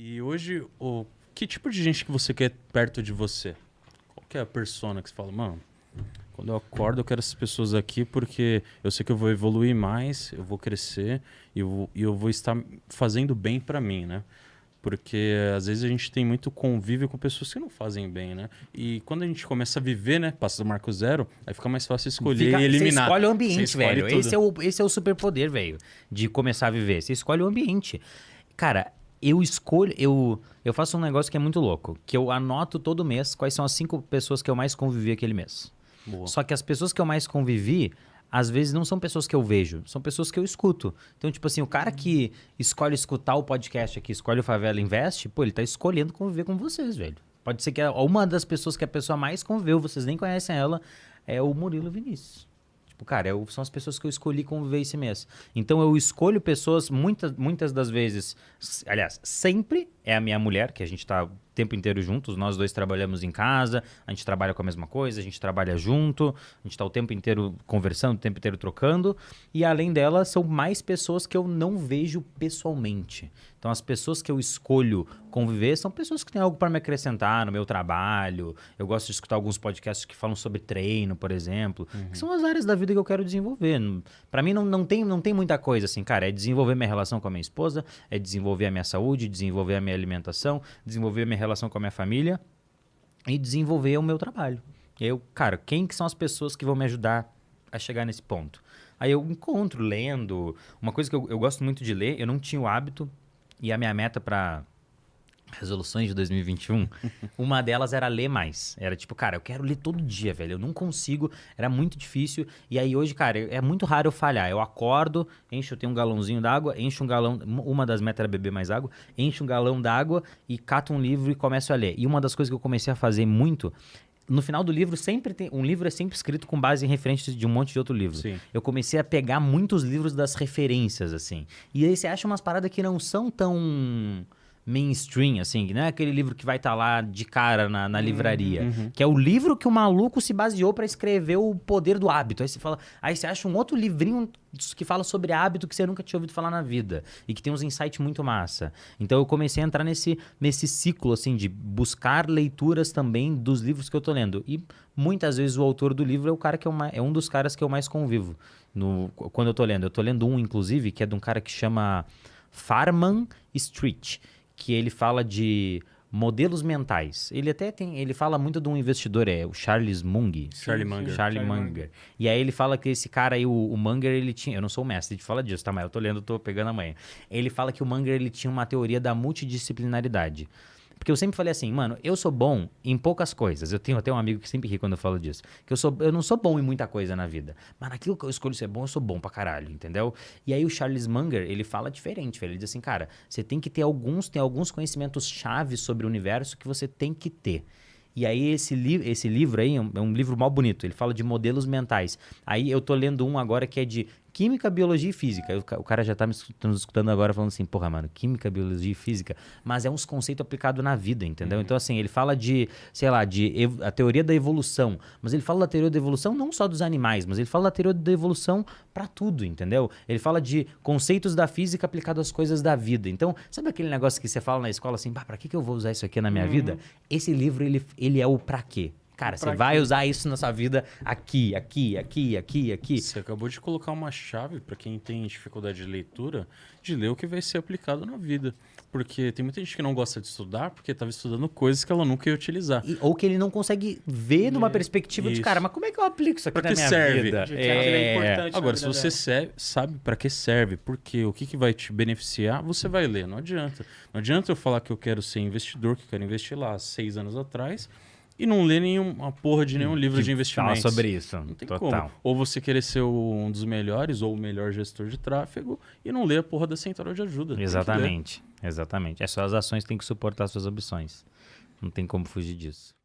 E hoje, o que tipo de gente que você quer perto de você? Qual que é a persona que você fala, mano, quando eu acordo eu quero essas pessoas aqui porque eu sei que eu vou evoluir mais, eu vou crescer e eu, eu vou estar fazendo bem para mim, né? Porque às vezes a gente tem muito convívio com pessoas que não fazem bem, né? E quando a gente começa a viver, né? Passa do marco zero, aí fica mais fácil escolher fica, e eliminar. Você escolhe o ambiente, escolhe velho. Esse é o, esse é o superpoder, velho, de começar a viver. Você escolhe o ambiente. Cara, eu escolho, eu, eu faço um negócio que é muito louco, que eu anoto todo mês quais são as cinco pessoas que eu mais convivi aquele mês. Boa. Só que as pessoas que eu mais convivi, às vezes não são pessoas que eu vejo, são pessoas que eu escuto. Então, tipo assim, o cara que escolhe escutar o podcast aqui, escolhe o Favela Invest, pô, ele tá escolhendo conviver com vocês, velho. Pode ser que uma das pessoas que a pessoa mais conviveu, vocês nem conhecem ela, é o Murilo Vinícius. Tipo, cara, eu, é são as pessoas que eu escolhi conviver esse mês. Então eu escolho pessoas, muitas, muitas das vezes, aliás, sempre é a minha mulher, que a gente tá tempo inteiro juntos. Nós dois trabalhamos em casa, a gente trabalha com a mesma coisa, a gente trabalha junto, a gente está o tempo inteiro conversando, o tempo inteiro trocando. E além dela, são mais pessoas que eu não vejo pessoalmente. Então, as pessoas que eu escolho conviver são pessoas que têm algo para me acrescentar no meu trabalho. Eu gosto de escutar alguns podcasts que falam sobre treino, por exemplo, uhum. que são as áreas da vida que eu quero desenvolver. Para mim, não, não, tem, não tem muita coisa assim, cara. É desenvolver minha relação com a minha esposa, é desenvolver a minha saúde, desenvolver a minha alimentação, desenvolver minha relação com a minha família e desenvolver o meu trabalho. Eu, cara, quem que são as pessoas que vão me ajudar a chegar nesse ponto? Aí eu encontro lendo. Uma coisa que eu, eu gosto muito de ler, eu não tinha o hábito, e a minha meta para resoluções de 2021, uma delas era ler mais. Era tipo, cara, eu quero ler todo dia, velho. Eu não consigo, era muito difícil. E aí hoje, cara, é muito raro eu falhar. Eu acordo, encho, eu tenho um galãozinho d'água, encho um galão, uma das metas era beber mais água, encho um galão d'água e cato um livro e começo a ler. E uma das coisas que eu comecei a fazer muito no final do livro sempre tem um livro é sempre escrito com base em referências de um monte de outro livro. Sim. Eu comecei a pegar muitos livros das referências assim. E aí você acha umas paradas que não são tão mainstream, assim, não é aquele livro que vai estar tá lá de cara na, na uhum, livraria. Uhum. Que é o livro que o maluco se baseou para escrever o poder do hábito. Aí você fala, aí você acha um outro livrinho que fala sobre hábito que você nunca tinha ouvido falar na vida e que tem uns insights muito massa. Então eu comecei a entrar nesse, nesse ciclo assim de buscar leituras também dos livros que eu tô lendo. E muitas vezes o autor do livro é o cara que é um dos caras que eu mais convivo no, quando eu tô lendo. Eu tô lendo um inclusive que é de um cara que chama Farman Street que ele fala de modelos mentais. Ele até tem, ele fala muito de um investidor, é o Charles Mung. Charlie Munger. Charlie, Charlie Munger. E aí ele fala que esse cara aí, o, o, Munger, ele tinha, eu não sou o mestre de falar disso, tá, mas eu tô lendo, tô pegando amanhã. Ele fala que o Munger, ele tinha uma teoria da multidisciplinaridade. Porque eu sempre falei assim, mano, eu sou bom em poucas coisas. Eu tenho até um amigo que sempre ri quando eu falo disso. Que eu, sou, eu não sou bom em muita coisa na vida. Mas naquilo que eu escolho ser bom, eu sou bom pra caralho, entendeu? E aí o Charles Munger, ele fala diferente, velho. Ele diz assim, cara, você tem que ter alguns, tem alguns conhecimentos chave sobre o universo que você tem que ter. E aí esse, li esse livro aí é um, é um livro mal bonito. Ele fala de modelos mentais. Aí eu tô lendo um agora que é de química, biologia e física. Eu, o cara já tá me escutando, nos escutando agora falando assim, porra, mano, química, biologia e física, mas é uns conceitos aplicados na vida, entendeu? Uhum. Então, assim, ele fala de, sei lá, de a teoria da evolução, mas ele fala da teoria da evolução não só dos animais, mas ele fala da teoria da evolução para tudo, entendeu? Ele fala de conceitos da física aplicados às coisas da vida. Então, sabe aquele negócio que você fala na escola assim, pá, pra que, que eu vou usar isso aqui na minha uhum. vida? Esse livro, ele, ele é o pra quê? Cara, você vai usar isso na sua vida aqui, aqui, aqui, aqui, aqui. Você acabou de colocar uma chave para quem tem dificuldade de leitura, de ler o que vai ser aplicado na vida. Porque tem muita gente que não gosta de estudar porque estava estudando coisas que ela nunca ia utilizar. E, ou que ele não consegue ver e, numa né, perspectiva isso. de, cara, mas como é que eu aplico isso aqui pra na minha serve? vida? Gente, é... é, é Agora, se você serve, sabe para que serve, porque o que, que vai te beneficiar, você vai ler. Não adianta. Não adianta eu falar que eu quero ser investidor, que eu quero investir lá seis anos atrás e não lê nenhuma porra de nenhum livro de, de investimento. Fala sobre isso. Não tem Total. como. Ou você querer ser um dos melhores ou o melhor gestor de tráfego e não lê a porra da central de ajuda. Exatamente. Exatamente. É só as ações têm que suportar suas opções. Não tem como fugir disso.